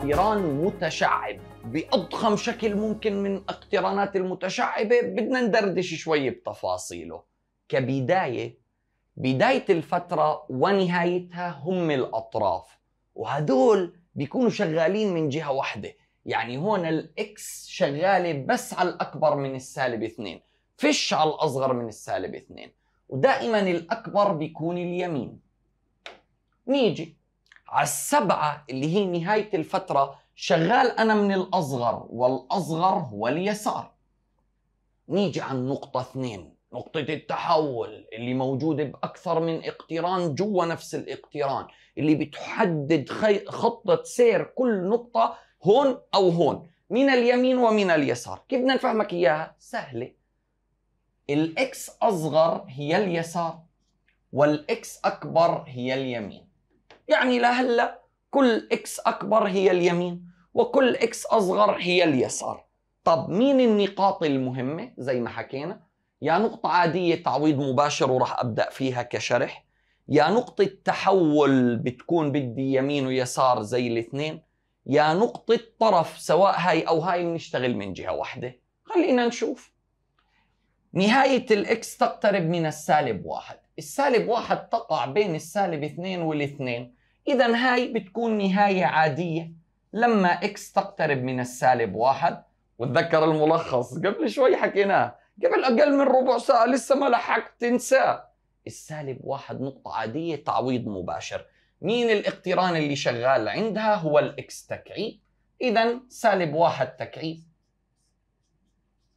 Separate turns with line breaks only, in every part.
اقتران متشعب باضخم شكل ممكن من اقترانات المتشعبه بدنا ندردش شوي بتفاصيله كبدايه بدايه الفتره ونهايتها هم الاطراف وهدول بيكونوا شغالين من جهه واحده يعني هون الاكس شغاله بس على الاكبر من السالب اثنين فش على الاصغر من السالب اثنين ودائما الاكبر بيكون اليمين نيجي على السبعة اللي هي نهاية الفترة شغال أنا من الأصغر والأصغر هو اليسار نيجي عن نقطة اثنين نقطة التحول اللي موجودة بأكثر من اقتران جوا نفس الاقتران اللي بتحدد خطة سير كل نقطة هون أو هون من اليمين ومن اليسار كيف بدنا نفهمك إياها؟ سهلة الإكس أصغر هي اليسار والإكس أكبر هي اليمين يعني لهلا كل اكس اكبر هي اليمين وكل اكس اصغر هي اليسار طب مين النقاط المهمه زي ما حكينا يا نقطه عاديه تعويض مباشر وراح ابدا فيها كشرح يا نقطه تحول بتكون بدي يمين ويسار زي الاثنين يا نقطه طرف سواء هاي او هاي بنشتغل من جهه واحده خلينا نشوف نهاية الإكس تقترب من السالب واحد السالب واحد تقع بين السالب اثنين والاثنين إذا هاي بتكون نهاية عادية لما إكس تقترب من السالب واحد وتذكر الملخص قبل شوي حكيناه قبل أقل من ربع ساعة لسه ما لحقت تنساه السالب واحد نقطة عادية تعويض مباشر مين الاقتران اللي شغال عندها هو الإكس تكعيب إذا سالب واحد تكعيب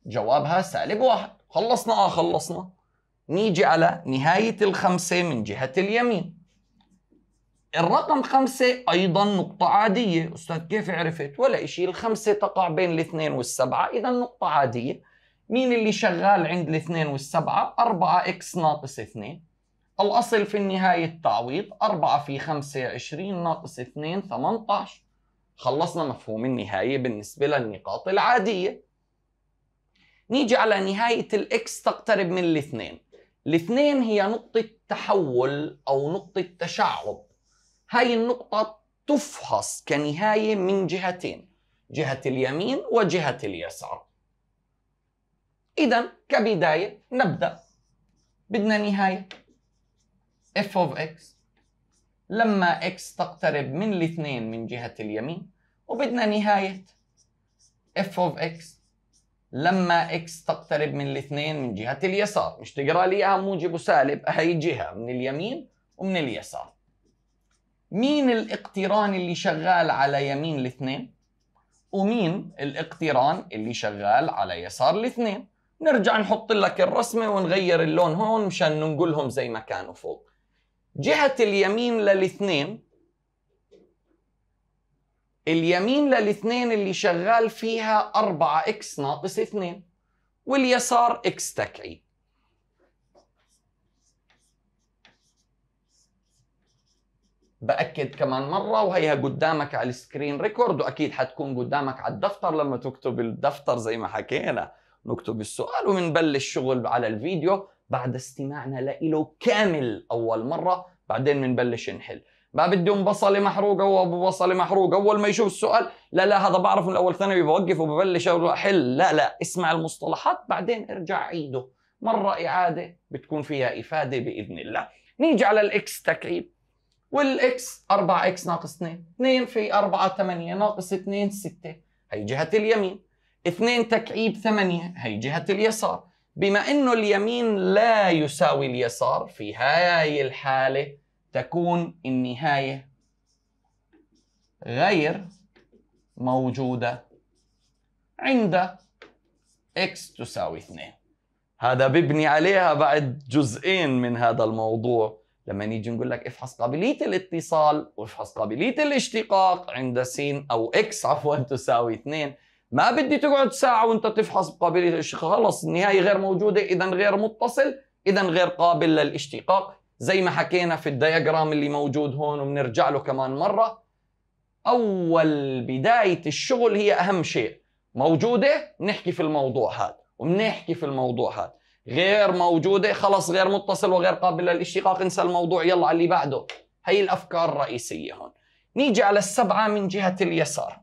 جوابها سالب واحد خلصنا آه خلصنا نيجي على نهاية الخمسة من جهة اليمين الرقم خمسة أيضا نقطة عادية أستاذ كيف عرفت ولا إشي الخمسة تقع بين الاثنين والسبعة إذا نقطة عادية مين اللي شغال عند الاثنين والسبعة أربعة إكس ناقص اثنين الأصل في النهاية التعويض أربعة في خمسة عشرين ناقص اثنين ثمانتعش خلصنا مفهوم النهاية بالنسبة للنقاط العادية نيجي على نهاية الإكس تقترب من الاثنين الاثنين هي نقطة تحول أو نقطة تشعب هاي النقطة تفحص كنهاية من جهتين جهة اليمين وجهة اليسار إذا كبداية نبدأ بدنا نهاية f of x لما x تقترب من الاثنين من جهة اليمين وبدنا نهاية f of x لما x تقترب من الاثنين من جهة اليسار مش تقرأ لي إياها موجب وسالب هي جهة من اليمين ومن اليسار مين الاقتران اللي شغال على يمين الاثنين ومين الاقتران اللي شغال على يسار الاثنين نرجع نحط لك الرسمة ونغير اللون هون مشان ننقلهم زي ما كانوا فوق جهة اليمين للاثنين اليمين للاثنين اللي شغال فيها 4 اكس ناقص 2 واليسار اكس تكعيب باكد كمان مره وهيها قدامك على السكرين ريكورد واكيد حتكون قدامك على الدفتر لما تكتب الدفتر زي ما حكينا نكتب السؤال وبنبلش شغل على الفيديو بعد استماعنا له كامل اول مره بعدين بنبلش نحل ما بدهم بصله محروقه وابو بصله محروقه اول ما يشوف السؤال لا لا هذا بعرف من اول ثانوي بوقف وببلش احل لا لا اسمع المصطلحات بعدين ارجع عيده مره اعاده بتكون فيها افاده باذن الله نيجي على الاكس تكعيب والاكس 4 اكس ناقص 2 2 في 4 8 ناقص 2 6 هي جهه اليمين 2 تكعيب 8 هي جهه اليسار بما انه اليمين لا يساوي اليسار في هاي الحاله تكون النهايه غير موجوده عند x تساوي 2 هذا ببني عليها بعد جزئين من هذا الموضوع لما نيجي نقول لك افحص قابليه الاتصال وافحص قابليه الاشتقاق عند س او اكس عفوا تساوي 2 ما بدي تقعد ساعه وانت تفحص قابليه الاشتقاق خلص النهايه غير موجوده اذا غير متصل اذا غير قابل للاشتقاق زي ما حكينا في الدياجرام اللي موجود هون وبنرجع له كمان مره اول بدايه الشغل هي اهم شيء موجوده نحكي في الموضوع هذا وبنحكي في الموضوع هذا غير موجوده خلص غير متصل وغير قابل للاشتقاق انسى الموضوع يلا على اللي بعده هي الافكار الرئيسيه هون نيجي على السبعه من جهه اليسار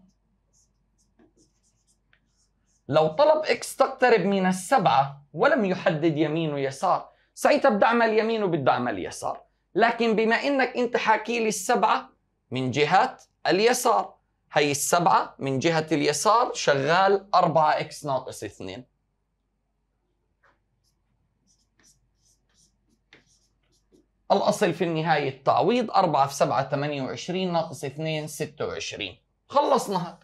لو طلب اكس تقترب من السبعه ولم يحدد يمين ويسار ساعتها بدي اعمل يمين وبدي اعمل يسار لكن بما انك انت حاكي لي السبعه من جهه اليسار هي السبعه من جهه اليسار شغال 4 اكس ناقص 2 الأصل في النهاية التعويض 4 في 7 28 ناقص 2 26 خلصنا هذا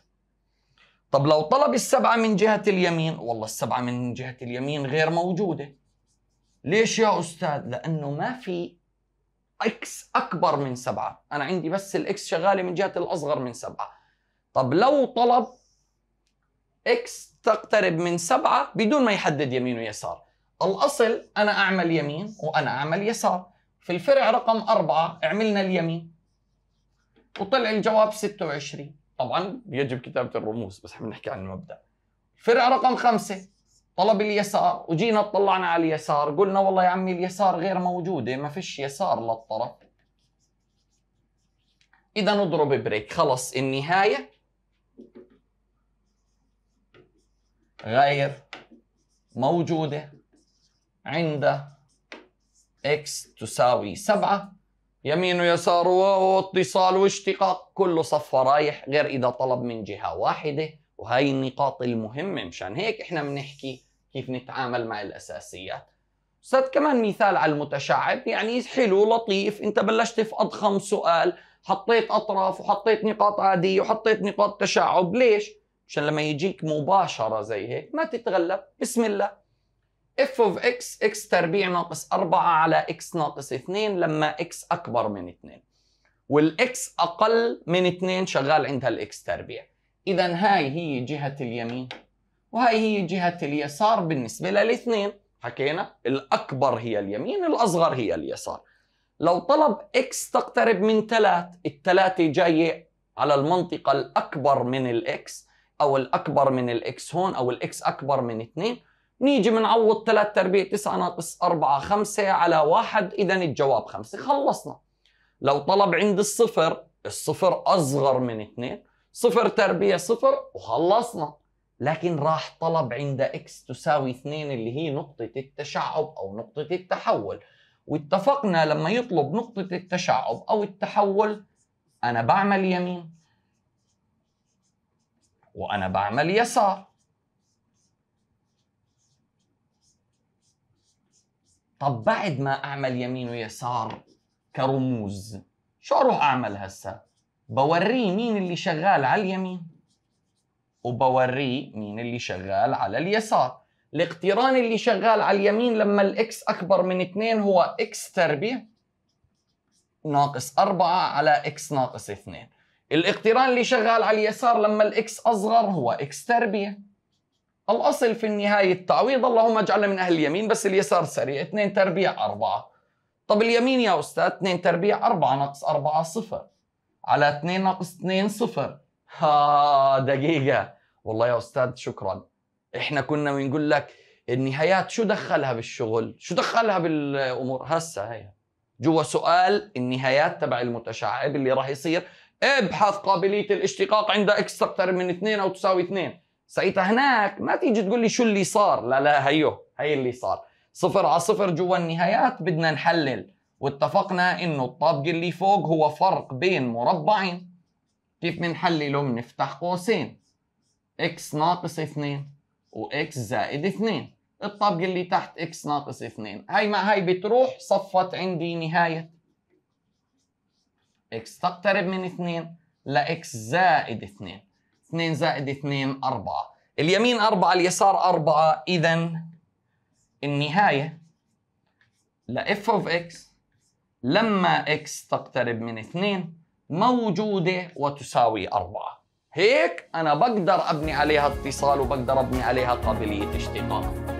طب لو طلب السبعة من جهة اليمين والله السبعة من جهة اليمين غير موجودة ليش يا أستاذ؟ لأنه ما في اكس أكبر من سبعة أنا عندي بس الإكس شغالة من جهة الأصغر من سبعة طب لو طلب اكس تقترب من سبعة بدون ما يحدد يمين ويسار الأصل أنا أعمل يمين وأنا أعمل يسار في الفرع رقم أربعة عملنا اليمين وطلع الجواب 26 طبعا يجب كتابة الرموز بس احنا بنحكي عن المبدأ فرع رقم خمسة طلب اليسار وجينا طلعنا على اليسار قلنا والله يا عمي اليسار غير موجودة ما فيش يسار للطرف إذا نضرب بريك خلص النهاية غير موجودة عند اكس تساوي 7 يمين ويسار واتصال واشتقاق كله صفى رايح غير اذا طلب من جهه واحده وهي النقاط المهمه مشان هيك احنا بنحكي كيف نتعامل مع الاساسيات استاذ كمان مثال على المتشعب يعني حلو لطيف انت بلشت في اضخم سؤال حطيت اطراف وحطيت نقاط عاديه وحطيت نقاط تشعب ليش مشان لما يجيك مباشره زي هيك ما تتغلب بسم الله اف اوف اكس اكس تربيع ناقص 4 على اكس ناقص 2 لما اكس اكبر من 2 والاكس اقل من 2 شغال عندها الاكس تربيع اذا هاي هي جهه اليمين وهاي هي جهه اليسار بالنسبه للاثنين حكينا الاكبر هي اليمين الاصغر هي اليسار لو طلب اكس تقترب من 3 الثلاثه جايه على المنطقه الاكبر من الاكس او الاكبر من الاكس هون او الاكس اكبر من 2 نيجي بنعوض 3 تربيع 9 ناقص 4 5 على 1 اذا الجواب 5 خلصنا لو طلب عند الصفر الصفر اصغر من 2 صفر تربيع صفر وخلصنا لكن راح طلب عند اكس تساوي 2 اللي هي نقطة التشعب او نقطة التحول واتفقنا لما يطلب نقطة التشعب او التحول انا بعمل يمين وانا بعمل يسار طب بعد ما اعمل يمين ويسار كرموز شو اروح اعمل هسه بوريه مين اللي شغال على اليمين وبوريه مين اللي شغال على اليسار الاقتران اللي شغال على اليمين لما الاكس اكبر من 2 هو اكس تربيع ناقص 4 على اكس ناقص 2 الاقتران اللي شغال على اليسار لما الاكس اصغر هو اكس تربيع الأصل في النهاية التعويض اللهم اجعلنا من أهل اليمين بس اليسار سريع 2 تربيع 4 طب اليمين يا أستاذ 2 تربيع 4 ناقص 4 صفر على 2 ناقص 2 صفر ها دقيقة والله يا أستاذ شكرا إحنا كنا بنقول لك النهايات شو دخلها بالشغل شو دخلها بالأمور هسه هي جوا سؤال النهايات تبع المتشعب اللي راح يصير ابحث قابلية الاشتقاق عند اكس تقترب من 2 أو تساوي 2 ساعتها هناك ما تيجي تقول لي شو اللي صار لا لا هيو هي اللي صار صفر على صفر جوا النهايات بدنا نحلل واتفقنا انه الطابق اللي فوق هو فرق بين مربعين كيف بنحلله بنفتح قوسين x ناقص 2 و x زائد 2 الطابق اللي تحت x ناقص 2 هاي مع هاي بتروح صفت عندي نهاية x تقترب من 2 ل x زائد 2 2 زائد 2 4 اليمين 4 اليسار 4 إذا النهاية ل f أوف إكس لما إكس تقترب من 2 موجودة وتساوي 4 هيك أنا بقدر أبني عليها اتصال وبقدر أبني عليها قابلية اشتقاق